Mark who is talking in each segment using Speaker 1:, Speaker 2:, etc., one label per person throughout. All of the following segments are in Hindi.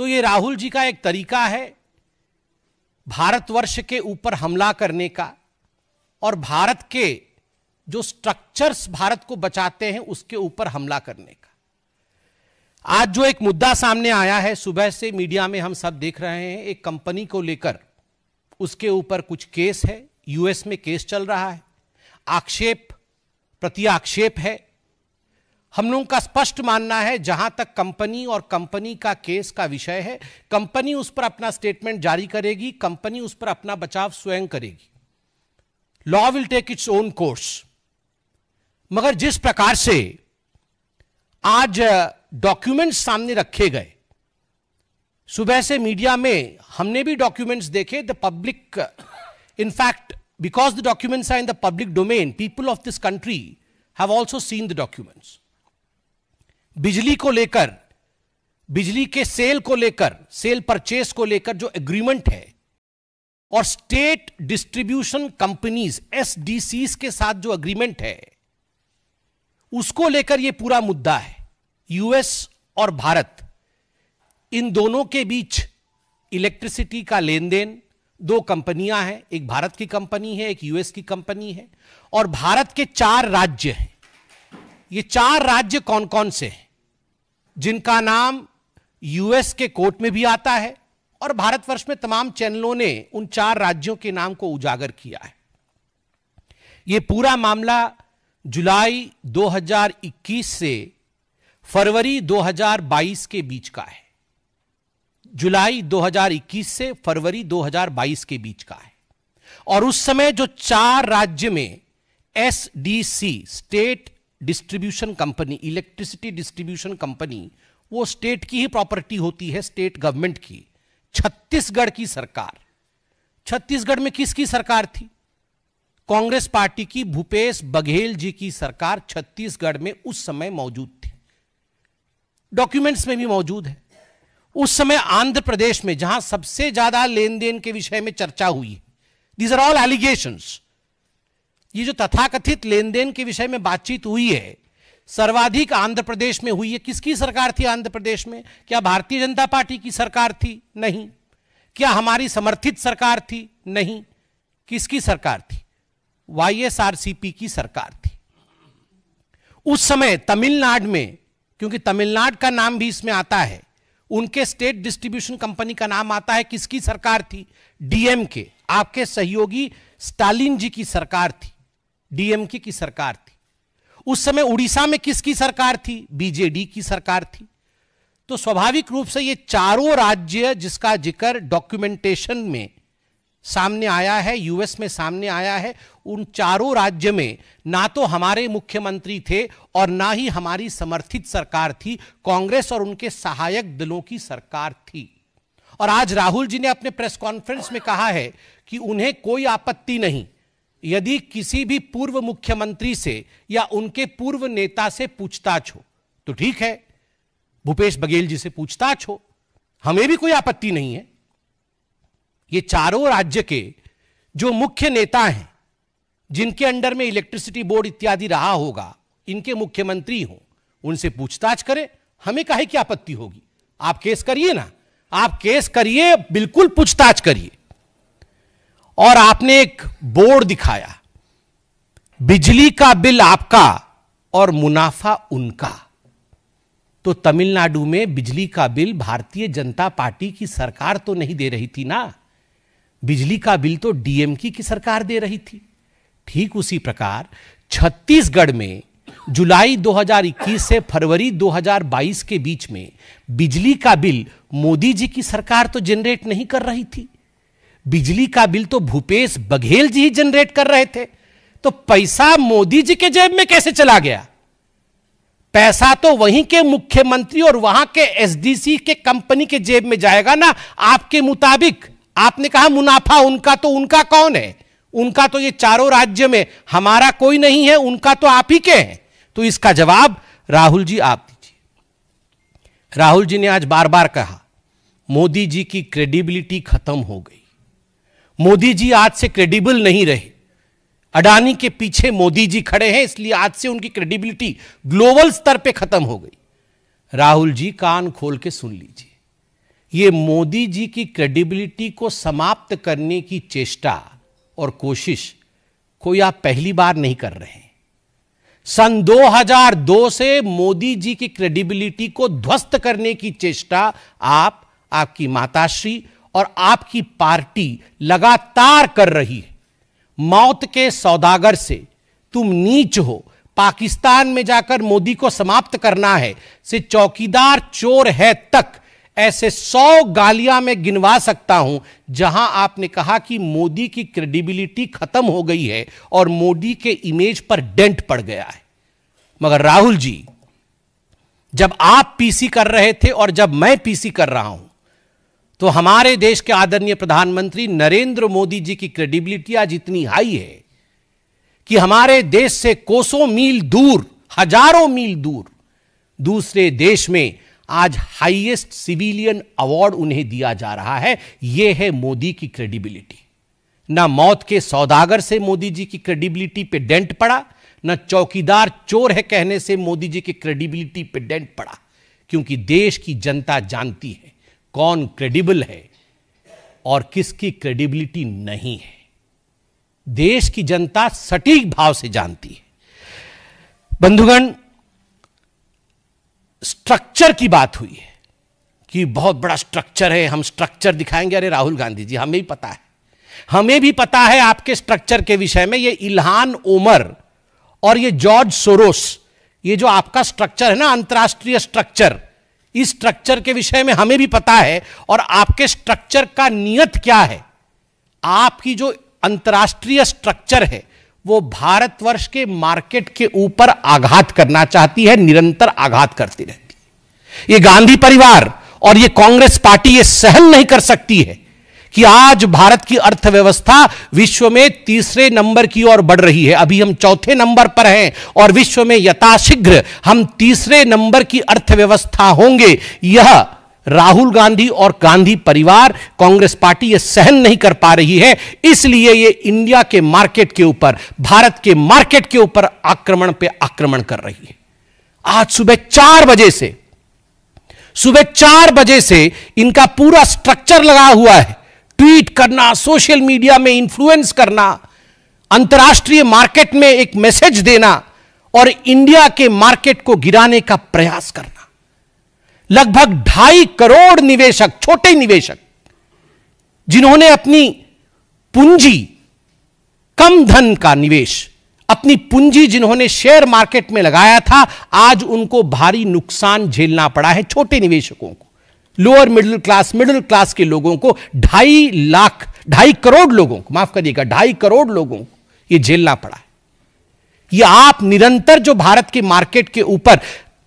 Speaker 1: तो ये राहुल जी का एक तरीका है भारतवर्ष के ऊपर हमला करने का और भारत के जो स्ट्रक्चर्स भारत को बचाते हैं उसके ऊपर हमला करने का आज जो एक मुद्दा सामने आया है सुबह से मीडिया में हम सब देख रहे हैं एक कंपनी को लेकर उसके ऊपर कुछ केस है यूएस में केस चल रहा है आक्षेप प्रति आक्षेप है हम लोगों का स्पष्ट मानना है जहां तक कंपनी और कंपनी का केस का विषय है कंपनी उस पर अपना स्टेटमेंट जारी करेगी कंपनी उस पर अपना बचाव स्वयं करेगी law will take its own course मगर जिस प्रकार से आज डॉक्यूमेंट्स सामने रखे गए सुबह से मीडिया में हमने भी डॉक्यूमेंट्स देखे the public in fact because the documents are in the public domain people of this country have also seen the documents बिजली को लेकर बिजली के सेल को लेकर सेल परचेस को लेकर जो एग्रीमेंट है और स्टेट डिस्ट्रीब्यूशन कंपनीज एसडीसीज के साथ जो एग्रीमेंट है उसको लेकर यह पूरा मुद्दा है यूएस और भारत इन दोनों के बीच इलेक्ट्रिसिटी का लेन देन दो कंपनियां हैं एक भारत की कंपनी है एक यूएस की कंपनी है और भारत के चार राज्य हैं ये चार राज्य कौन कौन से हैं जिनका नाम यूएस के कोर्ट में भी आता है और भारतवर्ष में तमाम चैनलों ने उन चार राज्यों के नाम को उजागर किया है ये पूरा मामला जुलाई 2021 से फरवरी 2022 के बीच का है जुलाई 2021 से फरवरी 2022 के बीच का है और उस समय जो चार राज्य में SDC state distribution company electricity distribution company वो स्टेट की ही प्रॉपर्टी होती है स्टेट गवर्नमेंट की छत्तीसगढ़ की सरकार छत्तीसगढ़ में किसकी सरकार थी कांग्रेस पार्टी की भूपेश बघेल जी की सरकार छत्तीसगढ़ में उस समय मौजूद थी डॉक्यूमेंट्स में भी मौजूद है उस समय आंध्र प्रदेश में जहां सबसे ज्यादा लेन देन के विषय में चर्चा हुई दीज आर ऑल एलिगेशंस ये जो तथाकथित लेन देन के विषय में बातचीत हुई है सर्वाधिक आंध्र प्रदेश में हुई है किसकी सरकार थी आंध्र प्रदेश में क्या भारतीय जनता पार्टी की सरकार थी नहीं क्या हमारी समर्थित सरकार थी नहीं किसकी सरकार थी वाईएसआरसीपी की सरकार थी उस समय तमिलनाडु में क्योंकि तमिलनाडु का नाम भी इसमें आता है उनके स्टेट डिस्ट्रीब्यूशन कंपनी का नाम आता है किसकी सरकार थी डीएम के आपके सहयोगी स्टालिन जी की सरकार थी डीएमके की सरकार थी उस समय उड़ीसा में किसकी सरकार थी बीजेडी की सरकार थी तो स्वाभाविक रूप से ये चारों राज्य जिसका जिक्र डॉक्यूमेंटेशन में सामने आया है यूएस में सामने आया है उन चारों राज्य में ना तो हमारे मुख्यमंत्री थे और ना ही हमारी समर्थित सरकार थी कांग्रेस और उनके सहायक दलों की सरकार थी और आज राहुल जी ने अपने प्रेस कॉन्फ्रेंस में कहा है कि उन्हें कोई आपत्ति नहीं यदि किसी भी पूर्व मुख्यमंत्री से या उनके पूर्व नेता से पूछताछ हो तो ठीक है भूपेश बघेल जी से पूछताछ हो हमें भी कोई आपत्ति नहीं है ये चारों राज्य के जो मुख्य नेता हैं जिनके अंडर में इलेक्ट्रिसिटी बोर्ड इत्यादि रहा होगा इनके मुख्यमंत्री हों उनसे पूछताछ करें हमें कहे की आपत्ति होगी आप केस करिए ना आप केस करिए बिल्कुल पूछताछ करिए और आपने एक बोर्ड दिखाया बिजली का बिल आपका और मुनाफा उनका तो तमिलनाडु में बिजली का बिल भारतीय जनता पार्टी की सरकार तो नहीं दे रही थी ना बिजली का बिल तो डीएमके की सरकार दे रही थी ठीक उसी प्रकार छत्तीसगढ़ में जुलाई 2021 से फरवरी 2022 के बीच में बिजली का बिल मोदी जी की सरकार तो जनरेट नहीं कर रही थी बिजली का बिल तो भूपेश बघेल जी ही जनरेट कर रहे थे तो पैसा मोदी जी के जेब में कैसे चला गया पैसा तो वहीं के मुख्यमंत्री और वहां के एसडीसी के कंपनी के जेब में जाएगा ना आपके मुताबिक आपने कहा मुनाफा उनका तो उनका कौन है उनका तो ये चारों राज्य में हमारा कोई नहीं है उनका तो आप ही के हैं तो इसका जवाब राहुल जी आप दीजिए राहुल जी ने आज बार बार कहा मोदी जी की क्रेडिबिलिटी खत्म हो गई मोदी जी आज से क्रेडिबल नहीं रहे अडानी के पीछे मोदी जी खड़े हैं इसलिए आज से उनकी क्रेडिबिलिटी ग्लोबल स्तर पे खत्म हो गई राहुल जी कान खोल के सुन लीजिए ये मोदी जी की क्रेडिबिलिटी को समाप्त करने की चेष्टा और कोशिश कोई आप पहली बार नहीं कर रहे सन 2002 से मोदी जी की क्रेडिबिलिटी को ध्वस्त करने की चेष्टा आप आपकी माताश्री और आपकी पार्टी लगातार कर रही है मौत के सौदागर से तुम नीच हो पाकिस्तान में जाकर मोदी को समाप्त करना है से चौकीदार चोर है तक ऐसे सौ गालियां में गिनवा सकता हूं जहां आपने कहा कि मोदी की क्रेडिबिलिटी खत्म हो गई है और मोदी के इमेज पर डेंट पड़ गया है मगर राहुल जी जब आप पीसी कर रहे थे और जब मैं पीसी कर रहा हूं तो हमारे देश के आदरणीय प्रधानमंत्री नरेंद्र मोदी जी की क्रेडिबिलिटी आज इतनी हाई है कि हमारे देश से कोसों मील दूर हजारों मील दूर दूसरे देश में आज हाईएस्ट सिविलियन अवार्ड उन्हें दिया जा रहा है यह है मोदी की क्रेडिबिलिटी ना मौत के सौदागर से मोदी जी की क्रेडिबिलिटी पे डेंट पड़ा ना चौकीदार चोर है कहने से मोदी जी की क्रेडिबिलिटी पे डेंट पड़ा क्योंकि देश की जनता जानती है कौन क्रेडिबल है और किसकी क्रेडिबिलिटी नहीं है देश की जनता सटीक भाव से जानती है बंधुगण स्ट्रक्चर की बात हुई है कि बहुत बड़ा स्ट्रक्चर है हम स्ट्रक्चर दिखाएंगे अरे राहुल गांधी जी हमें भी पता है हमें भी पता है आपके स्ट्रक्चर के विषय में ये इल्हान उमर और ये जॉर्ज सोरोस ये जो आपका स्ट्रक्चर है ना अंतर्राष्ट्रीय स्ट्रक्चर इस स्ट्रक्चर के विषय में हमें भी पता है और आपके स्ट्रक्चर का नियत क्या है आपकी जो अंतर्राष्ट्रीय स्ट्रक्चर है वो भारतवर्ष के मार्केट के ऊपर आघात करना चाहती है निरंतर आघात करती रहती है ये गांधी परिवार और ये कांग्रेस पार्टी ये सहन नहीं कर सकती है कि आज भारत की अर्थव्यवस्था विश्व में तीसरे नंबर की ओर बढ़ रही है अभी हम चौथे नंबर पर हैं और विश्व में यथाशीघ्र हम तीसरे नंबर की अर्थव्यवस्था होंगे यह राहुल गांधी और गांधी परिवार कांग्रेस पार्टी यह सहन नहीं कर पा रही है इसलिए यह इंडिया के मार्केट के ऊपर भारत के मार्केट के ऊपर आक्रमण पे आक्रमण कर रही है आज सुबह चार बजे से सुबह चार बजे से इनका पूरा स्ट्रक्चर लगा हुआ है ट्वीट करना सोशल मीडिया में इन्फ्लुएंस करना अंतर्राष्ट्रीय मार्केट में एक मैसेज देना और इंडिया के मार्केट को गिराने का प्रयास करना लगभग ढाई करोड़ निवेशक छोटे निवेशक जिन्होंने अपनी पूंजी कम धन का निवेश अपनी पूंजी जिन्होंने शेयर मार्केट में लगाया था आज उनको भारी नुकसान झेलना पड़ा है छोटे निवेशकों को lower middle class middle class के लोगों को ढाई लाख ढाई करोड़ लोगों को माफ करिएगा ढाई करोड़ लोगों को ये झेलना पड़ा है ये आप निरंतर जो भारत के मार्केट के ऊपर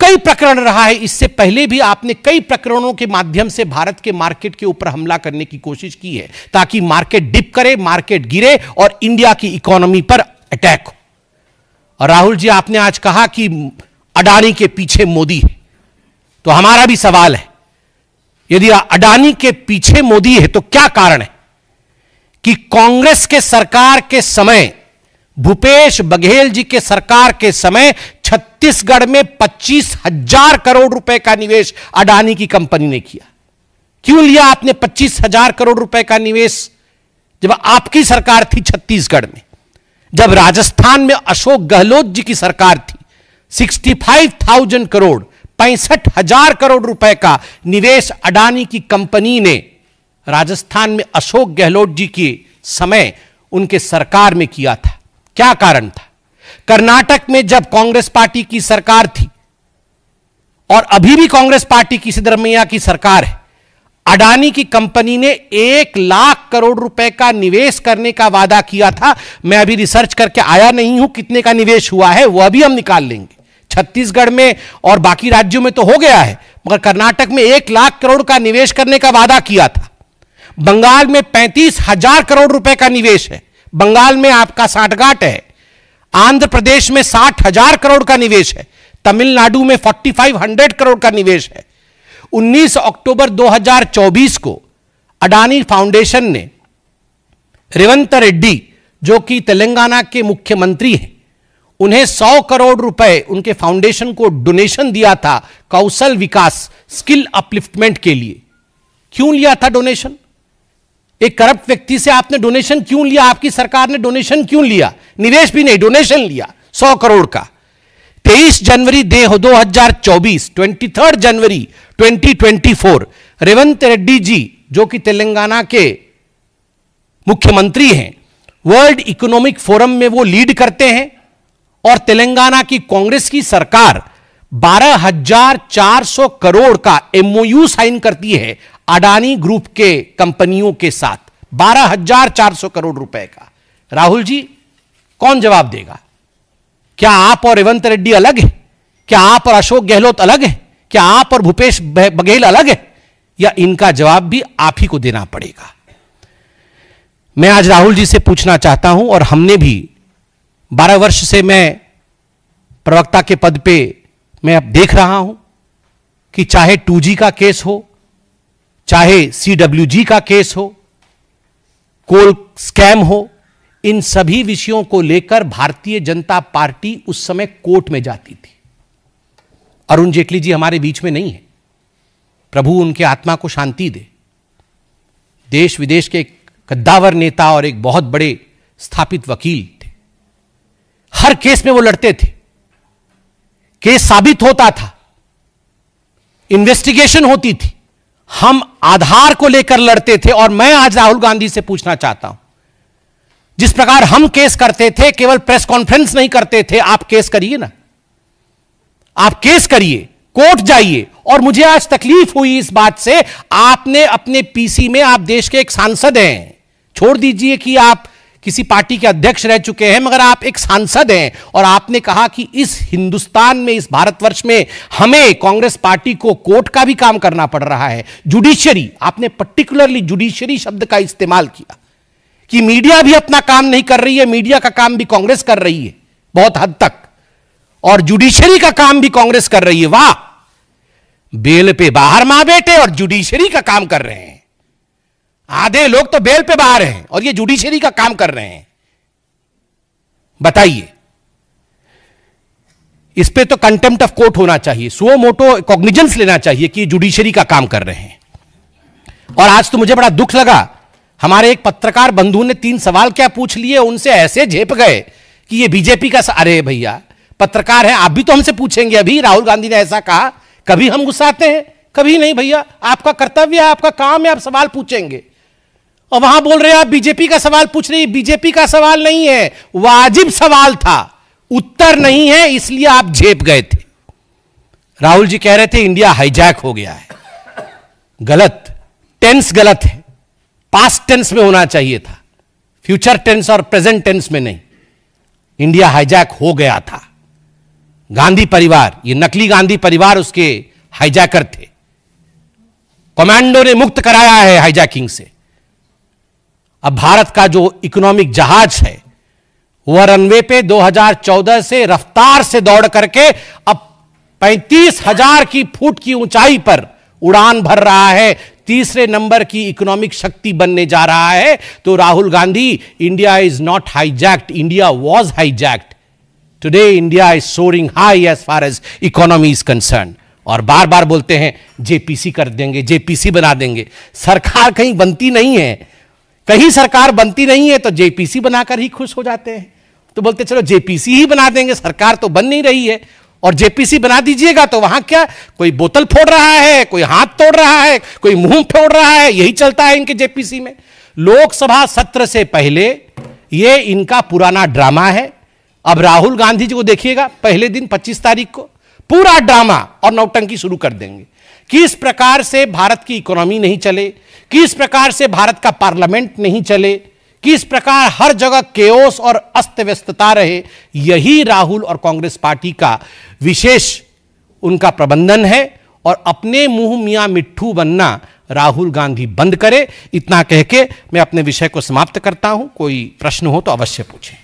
Speaker 1: कई प्रकरण रहा है इससे पहले भी आपने कई प्रकरणों के माध्यम से भारत के मार्केट के ऊपर हमला करने की कोशिश की है ताकि मार्केट डिप करे मार्केट गिरे और इंडिया की इकोनॉमी पर अटैक हो और राहुल जी आपने आज कहा कि अडानी के पीछे मोदी है तो हमारा भी सवाल है यदि अडानी के पीछे मोदी है तो क्या कारण है कि कांग्रेस के सरकार के समय भूपेश बघेल जी के सरकार के समय छत्तीसगढ़ में पच्चीस हजार करोड़ रुपए का निवेश अडानी की कंपनी ने किया क्यों लिया आपने पच्चीस हजार करोड़ रुपए का निवेश जब आपकी सरकार थी छत्तीसगढ़ में जब राजस्थान में अशोक गहलोत जी की सरकार थी सिक्सटी फाइव थाउजेंड करोड़ पैंसठ हजार करोड़ रुपए का निवेश अडानी की कंपनी ने राजस्थान में अशोक गहलोत जी के समय उनके सरकार में किया था क्या कारण था कर्नाटक में जब कांग्रेस पार्टी की सरकार थी और अभी भी कांग्रेस पार्टी की सिद्धरमैया की सरकार है अडानी की कंपनी ने एक लाख करोड़ रुपए का निवेश करने का वादा किया था मैं अभी रिसर्च करके आया नहीं हूं कितने का निवेश हुआ है वह भी हम निकाल लेंगे छत्तीसगढ़ में और बाकी राज्यों में तो हो गया है मगर कर्नाटक में एक लाख करोड़ का निवेश करने का वादा किया था बंगाल में पैंतीस हजार करोड़ रुपए का निवेश है बंगाल में आपका साठगांठ है आंध्र प्रदेश में साठ हजार करोड़ का निवेश है तमिलनाडु में फोर्टी फाइव हंड्रेड करोड़ का निवेश है 19 अक्टूबर 2024 को अडानी फाउंडेशन ने रेवंत रेड्डी जो कि तेलंगाना के मुख्यमंत्री हैं उन्हें सौ करोड़ रुपए उनके फाउंडेशन को डोनेशन दिया था कौशल विकास स्किल अपलिफ्टमेंट के लिए क्यों लिया था डोनेशन एक करप्ट व्यक्ति से आपने डोनेशन क्यों लिया आपकी सरकार ने डोनेशन क्यों लिया निवेश भी नहीं डोनेशन लिया सौ करोड़ का तेईस जनवरी दे दो हजार चौबीस twenty third January twenty twenty four Revanth Reddy ji जो कि तेलंगाना के मुख्यमंत्री हैं वर्ल्ड इकोनॉमिक फोरम में वो लीड करते हैं और तेलंगाना की कांग्रेस की सरकार बारह हजार चार सौ करोड़ का एमओयू साइन करती है अडानी ग्रुप के कंपनियों के साथ बारह हजार चार सौ करोड़ रुपए का राहुल जी कौन जवाब देगा क्या आप और रेवंत रेड्डी अलग है क्या आप और अशोक गहलोत अलग है क्या आप और भूपेश बघेल अलग है या इनका जवाब भी आप ही को देना पड़ेगा मैं आज राहुल जी से पूछना चाहता हूं और हमने भी बारह वर्ष से मैं प्रवक्ता के पद पे मैं अब देख रहा हूं कि चाहे 2G का केस हो चाहे CWG का केस हो कोल स्कैम हो इन सभी विषयों को लेकर भारतीय जनता पार्टी उस समय कोर्ट में जाती थी अरुण जेटली जी हमारे बीच में नहीं है प्रभु उनके आत्मा को शांति दे देश विदेश के कद्दावर नेता और एक बहुत बड़े स्थापित वकील हर केस में वो लड़ते थे केस साबित होता था इन्वेस्टिगेशन होती थी हम आधार को लेकर लड़ते थे और मैं आज राहुल गांधी से पूछना चाहता हूं जिस प्रकार हम केस करते थे केवल प्रेस कॉन्फ्रेंस नहीं करते थे आप केस करिए ना आप केस करिए कोर्ट जाइए और मुझे आज तकलीफ हुई इस बात से आपने अपने पीसी में आप देश के एक सांसद हैं छोड़ दीजिए कि आप किसी पार्टी के अध्यक्ष रह चुके हैं मगर आप एक सांसद हैं और आपने कहा कि इस हिंदुस्तान में इस भारतवर्ष में हमें कांग्रेस पार्टी को कोर्ट का भी काम करना पड़ रहा है जुडिशरी आपने पर्टिकुलरली जुडिशरी शब्द का इस्तेमाल किया कि मीडिया भी अपना काम नहीं कर रही है मीडिया का काम भी कांग्रेस कर रही है बहुत हद तक और जुडिशरी का काम भी कांग्रेस कर रही है वाह बेल पे बाहर मां बेटे और जुडिशरी का काम कर रहे हैं आधे लोग तो बेल पे बाहर हैं और ये जुडिशरी का काम कर रहे हैं बताइए इस पे तो कंटेम्प्ट ऑफ कोर्ट होना चाहिए सो मोटो कॉग्निजेंस लेना चाहिए कि जुडिशरी का काम कर रहे हैं और आज तो मुझे बड़ा दुख लगा हमारे एक पत्रकार बंधु ने तीन सवाल क्या पूछ लिए उनसे ऐसे झेप गए कि ये बीजेपी का अरे भैया पत्रकार है आप भी तो हमसे पूछेंगे अभी राहुल गांधी ने ऐसा कहा कभी हम गुस्साते हैं कभी नहीं भैया आपका कर्तव्य है आपका काम है आप सवाल पूछेंगे और वहां बोल रहे हैं आप बीजेपी का सवाल पूछ रही बीजेपी का सवाल नहीं है वाजिब सवाल था उत्तर नहीं है इसलिए आप झेप गए थे राहुल जी कह रहे थे इंडिया हाईजैक हो गया है गलत टेंस गलत है पास्ट टेंस में होना चाहिए था फ्यूचर टेंस और प्रेजेंट टेंस में नहीं इंडिया हाईजैक हो गया था गांधी परिवार ये नकली गांधी परिवार उसके हाईजैकर थे कमांडो ने मुक्त कराया है हाईजैकिंग से अब भारत का जो इकोनॉमिक जहाज है वह रनवे पे 2014 से रफ्तार से दौड़ करके अब पैंतीस हजार की फुट की ऊंचाई पर उड़ान भर रहा है तीसरे नंबर की इकोनॉमिक शक्ति बनने जा रहा है तो Rahul Gandhi India is not hijacked India was hijacked today India is soaring high as far as economy is concern और बार बार बोलते हैं जेपीसी कर देंगे जेपीसी बना देंगे सरकार कहीं बनती नहीं है कहीं सरकार बनती नहीं है तो जेपीसी बनाकर ही खुश हो जाते हैं तो बोलते चलो जेपीसी ही बना देंगे सरकार तो बन नहीं रही है और जेपीसी बना दीजिएगा तो वहां क्या कोई बोतल फोड़ रहा है कोई हाथ तोड़ रहा है कोई मुंह फोड़ रहा है यही चलता है इनके जेपीसी में लोकसभा सत्र से पहले ये इनका पुराना ड्रामा है अब राहुल गांधी जी को देखिएगा पहले दिन 25 तारीख को पूरा ड्रामा और नौटंकी शुरू कर देंगे किस प्रकार से भारत की इकोनॉमी नहीं चले किस प्रकार से भारत का पार्लियामेंट नहीं चले किस प्रकार हर जगह केओस और अस्त व्यस्तता रहे यही राहुल और कांग्रेस पार्टी का विशेष उनका प्रबंधन है और अपने मुंह मियाँ मिट्ठू बनना राहुल गांधी बंद करे इतना कह के मैं अपने विषय को समाप्त करता हूं कोई प्रश्न हो तो अवश्य पूछें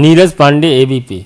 Speaker 1: नीरज पांडे एबीपी